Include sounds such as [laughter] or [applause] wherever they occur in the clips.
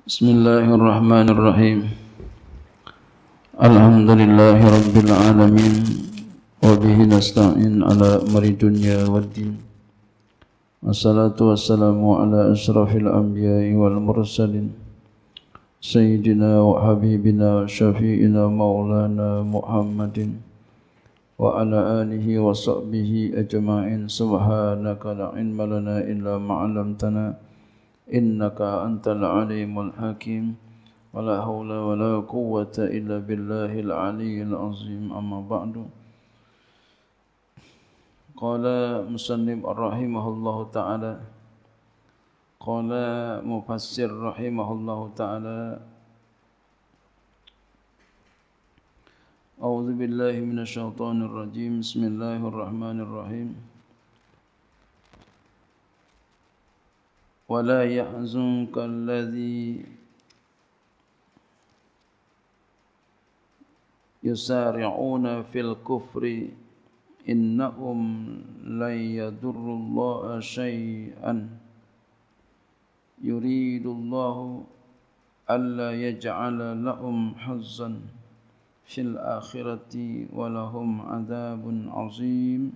بسم الله الرحمن الرحيم الحمد لله رب العالمين وبه نستعين على امر الدنيا والدين والصلاه والسلام على اشرف الانبياء والمرسلين سيدنا وحبيبنا وشفيئنا مولانا محمد وعلى اله وصحبه اجمعين سبحانك لا علم لنا الا ما علمتنا إنك أنت العليم الحكيم ولا حول ولا قوة إلا بالله العلي العظيم أما بعد قال مسلم رحمه الله تعالى قال مفسر رحمه الله تعالى أعوذ بالله من الشيطان الرجيم بسم الله الرحمن الرحيم ولا يحزنك الذي يسارعون في الكفر إنهم لن يضروا الله شيئا يريد الله ألا يجعل لهم حظا في الآخرة ولهم عذاب عظيم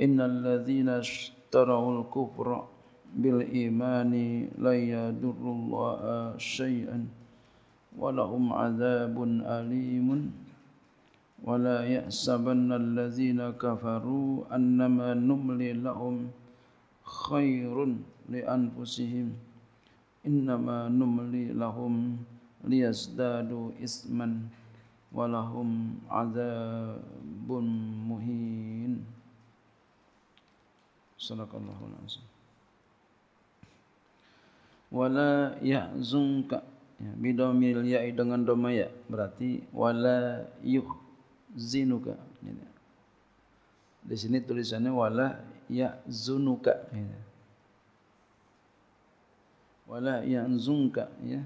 إن الذين اشتروا الكفر bil imani la yadurru Allah shay'an wa lahum adzabun alimun wa la yahsabanna allazina kafaru annama numli lahum khairun li anfusihim innama numli lahum liyazdadu isman wa lahum adzabun muhin Assalamualaikum warahmatullahi wabarakatuh wala yahzunka ya bidomil ya dengan doma ya berarti wala yuzinuka ya. di sini tulisannya wala yahzunuka ya wala yahzunka ya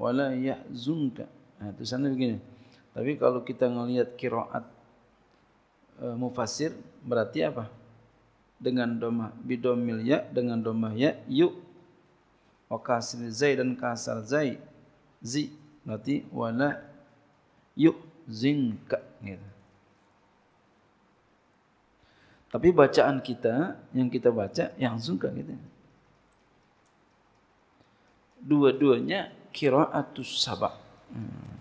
wala yahzunka nah tulisannya begini tapi kalau kita ngelihat kiroat e, eh, mufasir berarti apa dengan doma bidomil ya dengan doma ya yuk wa kasri zai dan kasar zai zi berarti wala yuk zingka gitu. Tapi bacaan kita yang kita baca yang zingka gitu. Dua-duanya kiraatus sabak. Hmm.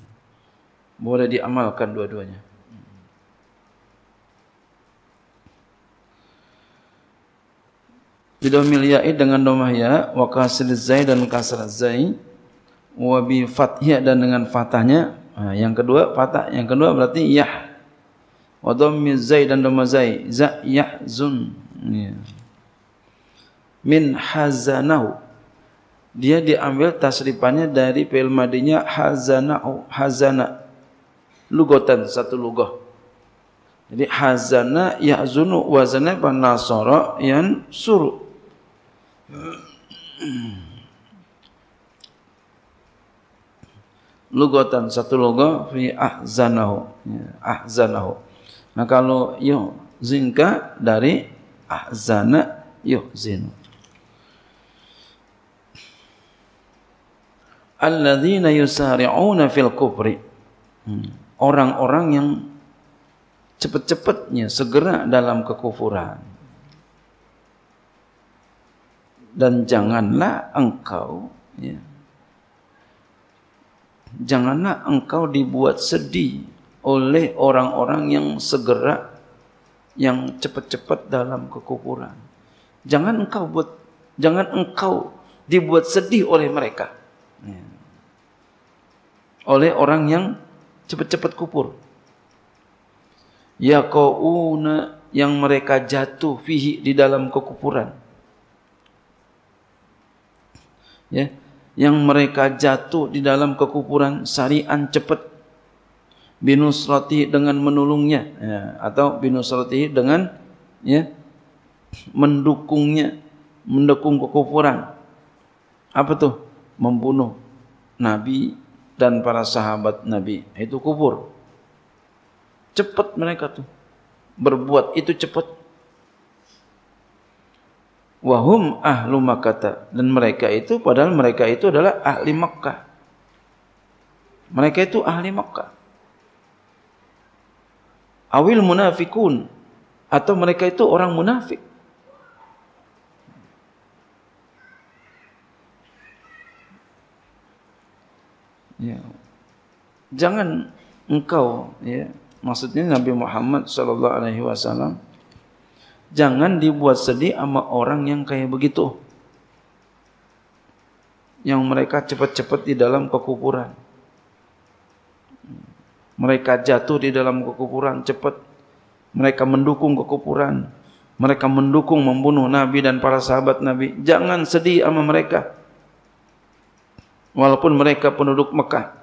Boleh diamalkan dua-duanya. bidomil ya'i dengan domah ya wa kasr zai dan kasr zai wa bi fathiyah dan dengan fathahnya nah, ha, yang kedua fathah yang kedua berarti yah wa dommi zai dan domah zai za yahzun ya. min hazanahu dia diambil tasrifannya dari fi'il madinya hazanahu hazana lugotan satu lugah jadi hazana yahzunu wazana panasara yan suru lugatan satu logo fi ahzanahu ya, ahzanahu nah kalau yo zinka dari ahzana yo zin alladzina yusari'una fil kufri hmm. orang-orang yang cepat-cepatnya segera dalam kekufuran dan janganlah engkau ya, janganlah engkau dibuat sedih oleh orang-orang yang segera yang cepat-cepat dalam kekufuran jangan engkau buat jangan engkau dibuat sedih oleh mereka ya. oleh orang yang cepat-cepat kufur ya kauna yang mereka jatuh fihi di dalam kekufuran ya, yang mereka jatuh di dalam kekupuran sarian cepat binusrati dengan menolongnya ya, atau binusrati dengan ya, mendukungnya mendukung kekupuran apa tuh membunuh nabi dan para sahabat nabi itu kubur cepat mereka tuh berbuat itu cepat wahum ahlu makata dan mereka itu padahal mereka itu adalah ahli Mekah. Mereka itu ahli Mekah. Awil munafikun atau mereka itu orang munafik. Ya. Jangan engkau ya, maksudnya Nabi Muhammad sallallahu alaihi wasallam jangan dibuat sedih sama orang yang kayak begitu. Yang mereka cepat-cepat di dalam kekupuran. Mereka jatuh di dalam kekupuran cepat. Mereka mendukung kekupuran. Mereka mendukung membunuh Nabi dan para sahabat Nabi. Jangan sedih sama mereka. Walaupun mereka penduduk Mekah.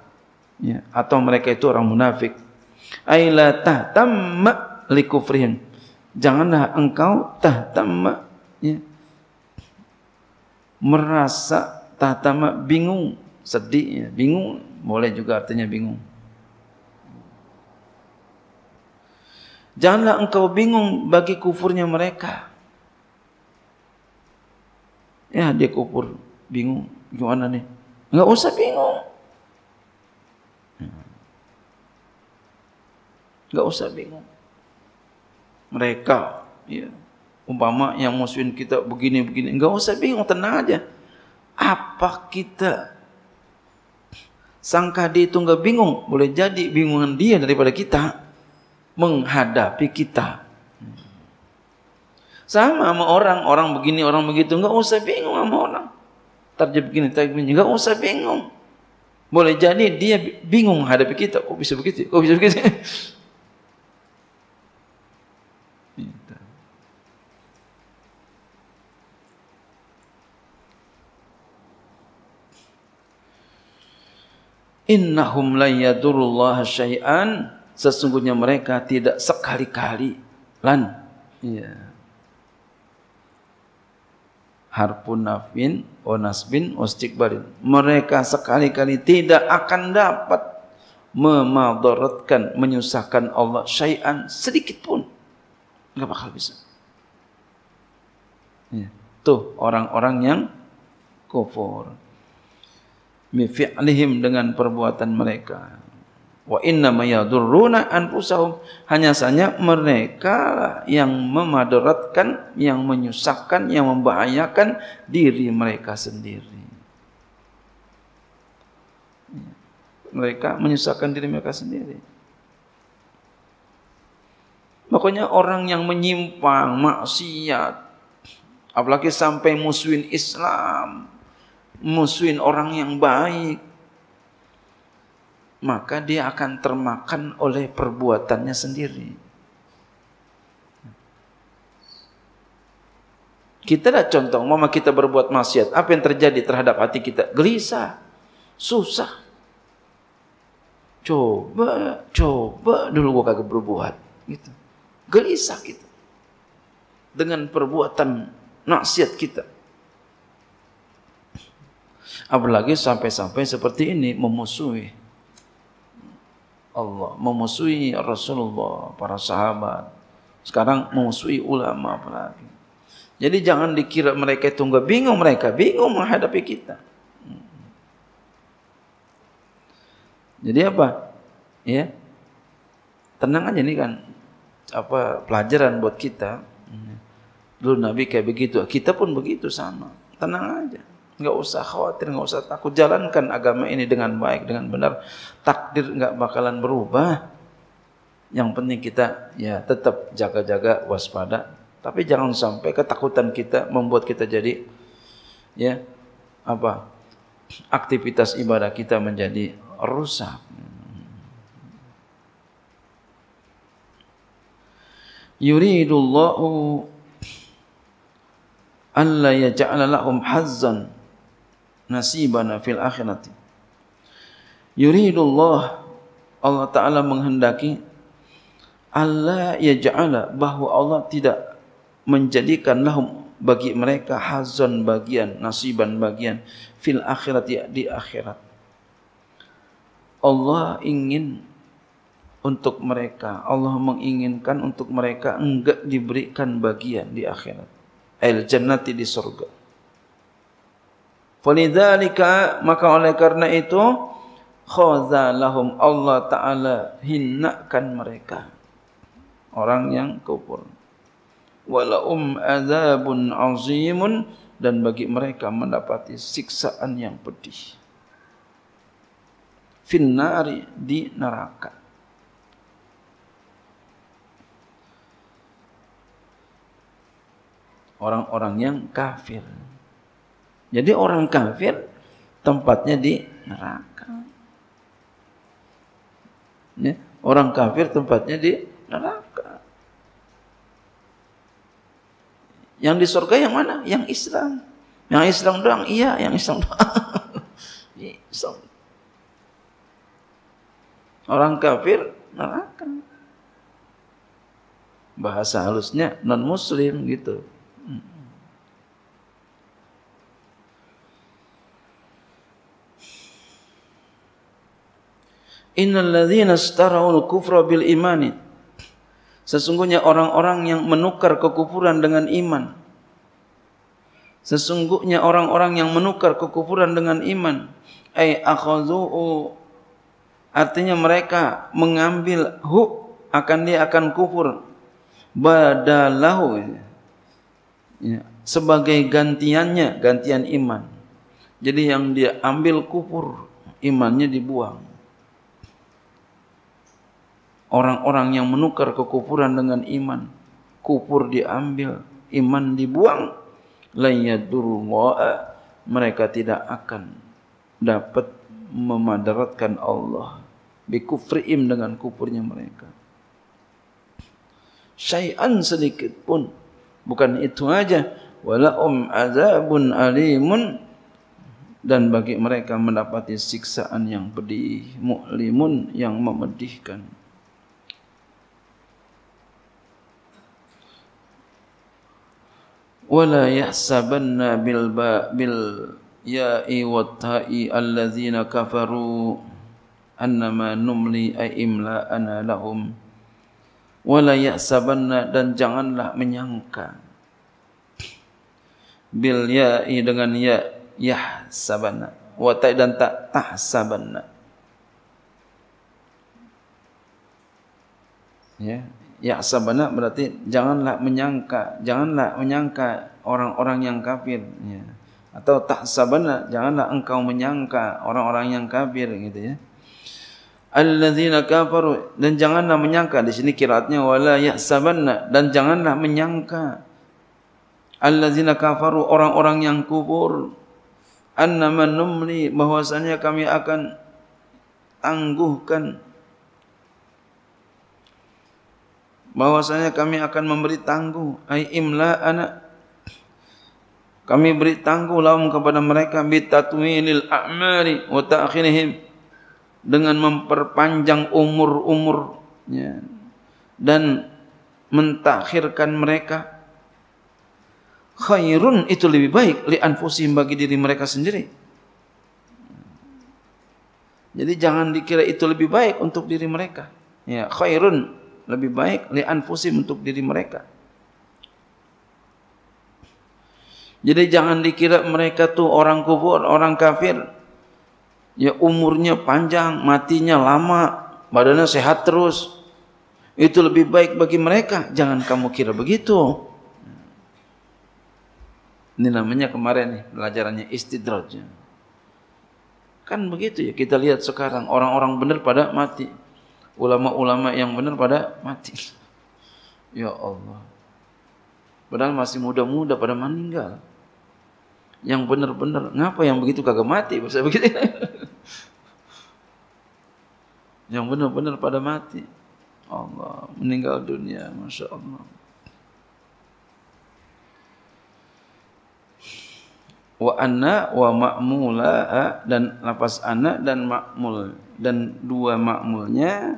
Ya, atau mereka itu orang munafik. Aila tahtamma likufrihim janganlah engkau tahtama ya, merasa tahtama bingung sedih ya. bingung boleh juga artinya bingung janganlah engkau bingung bagi kufurnya mereka ya dia kufur bingung gimana nih enggak usah bingung enggak usah bingung mereka ya. umpama yang musuhin kita begini begini enggak usah bingung tenang aja apa kita sangka dia itu enggak bingung boleh jadi bingungan dia daripada kita menghadapi kita sama sama orang orang begini orang begitu enggak usah bingung sama orang terjadi begini terjadi begini enggak usah bingung boleh jadi dia bingung menghadapi kita kok bisa begitu kok bisa begitu [laughs] innahum lan yadurullah syai'an sesungguhnya mereka tidak sekali-kali lan ya harpun nafin onasbin ustikbarin mereka sekali-kali tidak akan dapat memadaratkan menyusahkan Allah syai'an sedikit pun enggak bakal bisa ya. tuh orang-orang yang kufur mifi'lihim dengan perbuatan mereka. Wa inna an anfusahum. Hanya sahaja mereka yang memadaratkan, yang menyusahkan, yang membahayakan diri mereka sendiri. Mereka menyusahkan diri mereka sendiri. Makanya orang yang menyimpang maksiat, apalagi sampai muswin Islam, musuhin orang yang baik, maka dia akan termakan oleh perbuatannya sendiri. Kita lihat contoh, mama kita berbuat maksiat, apa yang terjadi terhadap hati kita? Gelisah, susah. Coba, coba dulu gua kagak berbuat, gitu. Gelisah kita dengan perbuatan maksiat kita. apalagi sampai-sampai seperti ini memusuhi Allah, memusuhi Rasulullah, para sahabat. Sekarang memusuhi ulama apalagi. Jadi jangan dikira mereka itu enggak bingung mereka, bingung menghadapi kita. Jadi apa? Ya. Tenang aja ini kan apa pelajaran buat kita. Dulu Nabi kayak begitu, kita pun begitu sama. Tenang aja. Enggak usah khawatir, enggak usah takut. Jalankan agama ini dengan baik, dengan benar. Takdir enggak bakalan berubah. Yang penting kita ya tetap jaga-jaga, waspada. Tapi jangan sampai ketakutan kita membuat kita jadi ya apa? aktivitas ibadah kita menjadi rusak. Yuridullahu an la yaj'ala lahum hazzan nasibana fil akhirati. Yuridullah Allah Ta'ala menghendaki Allah yaja'ala bahwa Allah tidak menjadikan lahum bagi mereka hazan bagian, nasiban bagian fil akhirat ya, di akhirat. Allah ingin untuk mereka, Allah menginginkan untuk mereka enggak diberikan bagian di akhirat. Al jannati di surga. Falidhalika maka oleh karena itu khazalahum Allah taala hinakan mereka. Orang yang kufur. Wala um azabun azimun dan bagi mereka mendapati siksaan yang pedih. Finnari di neraka. Orang-orang yang kafir. Jadi orang kafir tempatnya di neraka. Ya, orang kafir tempatnya di neraka. Yang di surga yang mana? Yang Islam. Yang Islam doang, iya, yang Islam doang. [laughs] Iya, Islam. Orang kafir neraka. Bahasa halusnya non muslim gitu. Innalladzina astarawul kufra bil imani Sesungguhnya orang-orang yang menukar kekufuran dengan iman Sesungguhnya orang-orang yang menukar kekufuran dengan iman ai akhadhu artinya mereka mengambil hu akan dia akan kufur badalahu ya sebagai gantiannya gantian iman jadi yang dia ambil kufur imannya dibuang orang-orang yang menukar kekupuran dengan iman kupur diambil iman dibuang la yadurru mereka tidak akan dapat memadaratkan Allah bi kufriim dengan kupurnya mereka syai'an sedikit pun bukan itu aja walaum azabun alimun dan bagi mereka mendapati siksaan yang pedih mu'limun yang memedihkan ولا يحسبن بالباء بالياء والتاء الذين كفروا أنما نملي أئملا أنا لهم ولا يحسبن dan janganlah menyangka bil ya'i dengan ya yahsabana wa ta dan ta tahsabana ya Ya sabana berarti janganlah menyangka, janganlah menyangka orang-orang yang kafir. Ya. Atau tak sabana, janganlah engkau menyangka orang-orang yang kafir. Gitu ya. Alladzina kafaru dan janganlah menyangka di sini kiraatnya wala ya yahsabanna dan janganlah menyangka alladzina kafaru orang-orang yang kufur An-nama numli bahwasanya kami akan angguhkan. bahwasanya kami akan memberi tangguh ai imla anak kami beri tangguh laum kepada mereka bi tatwinil a'mari wa ta'khirihim dengan memperpanjang umur-umur ya. dan mentakhirkan mereka khairun itu lebih baik li anfusihim bagi diri mereka sendiri jadi jangan dikira itu lebih baik untuk diri mereka ya khairun lebih baik li anfusim untuk diri mereka. Jadi jangan dikira mereka tuh orang kubur, orang kafir. Ya umurnya panjang, matinya lama, badannya sehat terus. Itu lebih baik bagi mereka. Jangan kamu kira begitu. Ini namanya kemarin nih pelajarannya istidraj. Kan begitu ya kita lihat sekarang orang-orang benar pada mati ulama-ulama yang benar pada mati. Ya Allah. Padahal masih muda-muda pada meninggal. Yang benar-benar. Ngapa yang begitu kagak mati? Bisa begitu. [laughs] yang benar-benar pada mati. Allah meninggal dunia. Masya Allah. Wa anna wa ma'mula ah, dan lapas anna dan ma'mul dan dua makmulnya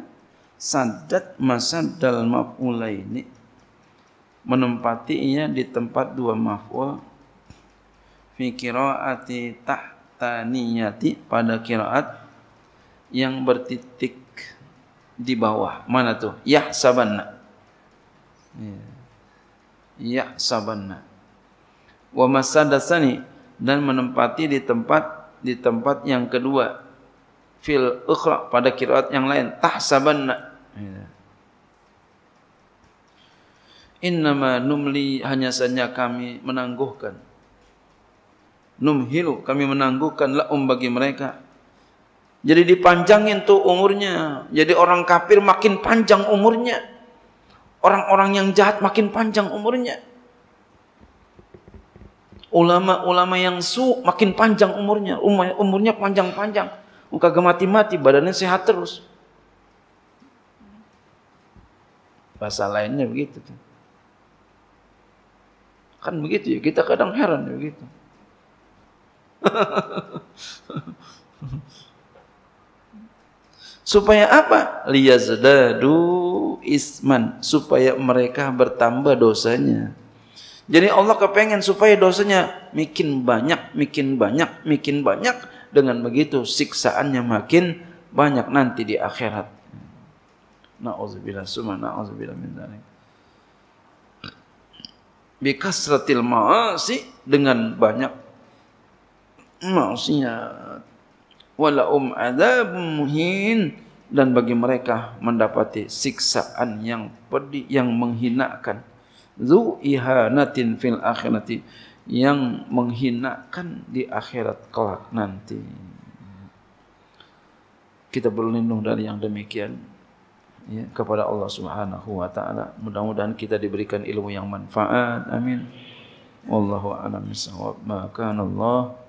sadat masa dal mafula ini menempatinya di tempat dua maful fikiraati tahtaniyati pada kiraat yang bertitik di bawah mana tu ya sabanna ya sabanna wa masadasani dan menempati di tempat di tempat yang kedua fil ukhra pada kiraat yang lain tahsabanna innama numli hanya saja kami menangguhkan numhilu kami menangguhkan la'um bagi mereka jadi dipanjangin tuh umurnya jadi orang kafir makin panjang umurnya orang-orang yang jahat makin panjang umurnya ulama-ulama yang su makin panjang umurnya umurnya panjang-panjang kagak mati-mati, badannya sehat terus. Bahasa lainnya begitu. Kan, begitu ya, kita kadang heran ya begitu. [laughs] Supaya apa? Liyazdadu isman. Supaya mereka bertambah dosanya. Jadi Allah kepengen supaya dosanya makin banyak, makin banyak, makin banyak. dengan begitu siksaannya makin banyak nanti di akhirat. Na'udzubillah summa na'udzubillah min dzalik. Bi kasratil ma'asi dengan banyak maksiat. Wala um adzabun muhin dan bagi mereka mendapati siksaan yang pedih yang menghinakan. Zu ihanatin fil akhirati yang menghinakan di akhirat kelak nanti. Kita berlindung dari yang demikian ya, kepada Allah Subhanahu wa taala. Mudah-mudahan kita diberikan ilmu yang manfaat. Amin. Wallahu a'lam bissawab. Maka Allah